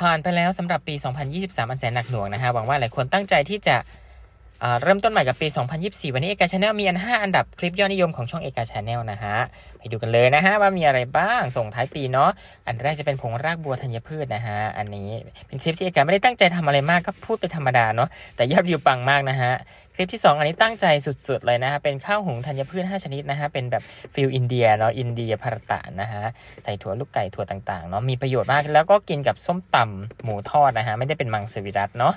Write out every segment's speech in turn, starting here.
ผ่านไปแล้วสำหรับปี 2023 อันแสนหนักหน่วงนะฮะ หวังว่าหลายคนตั้งใจที่จะเริ่มต้นใหม่กับปี 2024 วันนี้เอกาชาแนลมีอัน 5 อันดับคลิปยอดนิยมของช่องเอกาชาแนลนะฮะ ไปดูกันเลยนะฮะว่ามีอะไรบ้างส่งท้ายปีเนาะ อันแรกจะเป็นผงรากบัวธัญพืชนะฮะ อันนี้เป็นคลิปที่เอกาไม่ได้ตั้งใจทำอะไรมากก็พูดไปธรรมดาเนาะแต่ยอดวิวปังมากนะฮะคลิปที่ 2 อันนี้ตั้งใจสุดๆ เลยนะฮะเป็นข้าวหุงธัญพืช5ชนิดนะฮะเป็นแบบฟิลอินเดียเนาะอินเดียพารตะนะฮะใส่ถั่วลูกไก่ ถั่วต่างๆเนาะมีประโยชน์มาก แล้วก็กินกับส้มตำหมูทอดนะฮะไม่ได้เป็นมังสวิรัตเนาะ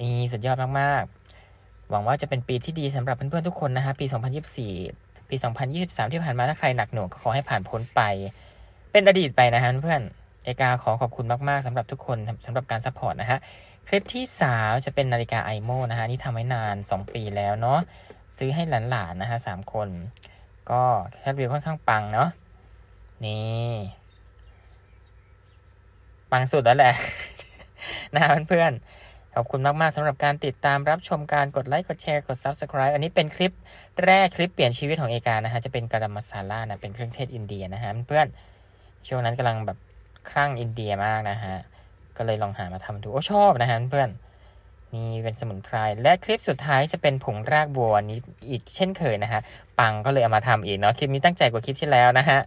นี่สุดยอดมาก ๆ หวังว่าจะเป็นปีที่ดีสำหรับเพื่อนๆ ทุกคนนะฮะปี 2024 ปี 2023 ที่ผ่านมาถ้าใครหนักหน่วงก็ขอให้ผ่านพ้นไป เป็นอดีตไปนะฮะเพื่อนเอกาขอขอบคุณมาก ๆสำหรับทุกคนสำหรับการซัพพอร์ตนะฮะ คลิปที่สาจะเป็นนาฬิกาไอโมนะฮะ นี่ทำไว้นาน 2 ปีแล้วเนาะซื้อให้หลานๆ นะฮะสามคน ก็แคดวิวค่อนข้างปัง เนาะนี่ ปังสุดแล้วแหละ นะเพื่อนๆขอบคุณมาก ๆสำหรับการติดตามรับชมการกดไลค์กดแชร์กด Subscribe อันนี้เป็นคลิปแรกคลิปเปลี่ยนชีวิตของเอกานะฮะจะเป็นกระดมมาซาล่านะเป็นเครื่องเทศอินเดียนะฮะเพื่อนช่วงนั้นกำลังแบบคลั่งอินเดียมากนะฮะ ก็เลยลองหามาทำดู โอ้ชอบนะฮะเพื่อน นี่เป็นสมุนไพร และคลิปสุดท้ายจะเป็นผงรากบัวนี้อีกเช่นเคยนะฮะ ปังก็เลยเอามาทำอีกเนาะ คลิปนี้ตั้งใจกว่าคลิปที่แล้วนะฮะ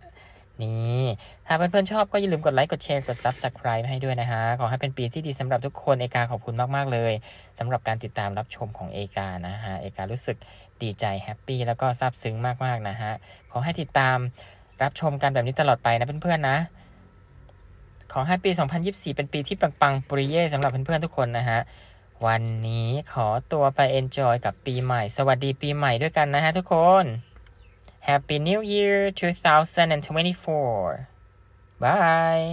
นี่ ถ้าเพื่อนๆชอบก็อย่าลืมกดไลค์ กดแชร์ กด Subscribe ให้ด้วยนะฮะ ขอให้เป็นปีที่ดีสำหรับทุกคน เอกาขอบคุณมากๆเลยสำหรับการติดตามรับชมของเอกานะฮะ เอการู้สึกดีใจแฮปปี้แล้วก็ซาบซึ้งมากๆนะฮะ ขอให้ติดตามรับชมกันแบบนี้ตลอดไปนะเพื่อนๆนะขอให้ปี 2024 เป็นปีที่ปังๆปุริเย่สำหรับเพื่อนๆ ทุกคนนะฮะ วันนี้ขอตัวไปเอนจอยกับปีใหม่ สวัสดีปีใหม่ด้วยกันนะฮะทุกคน Happy New Year 2024 Bye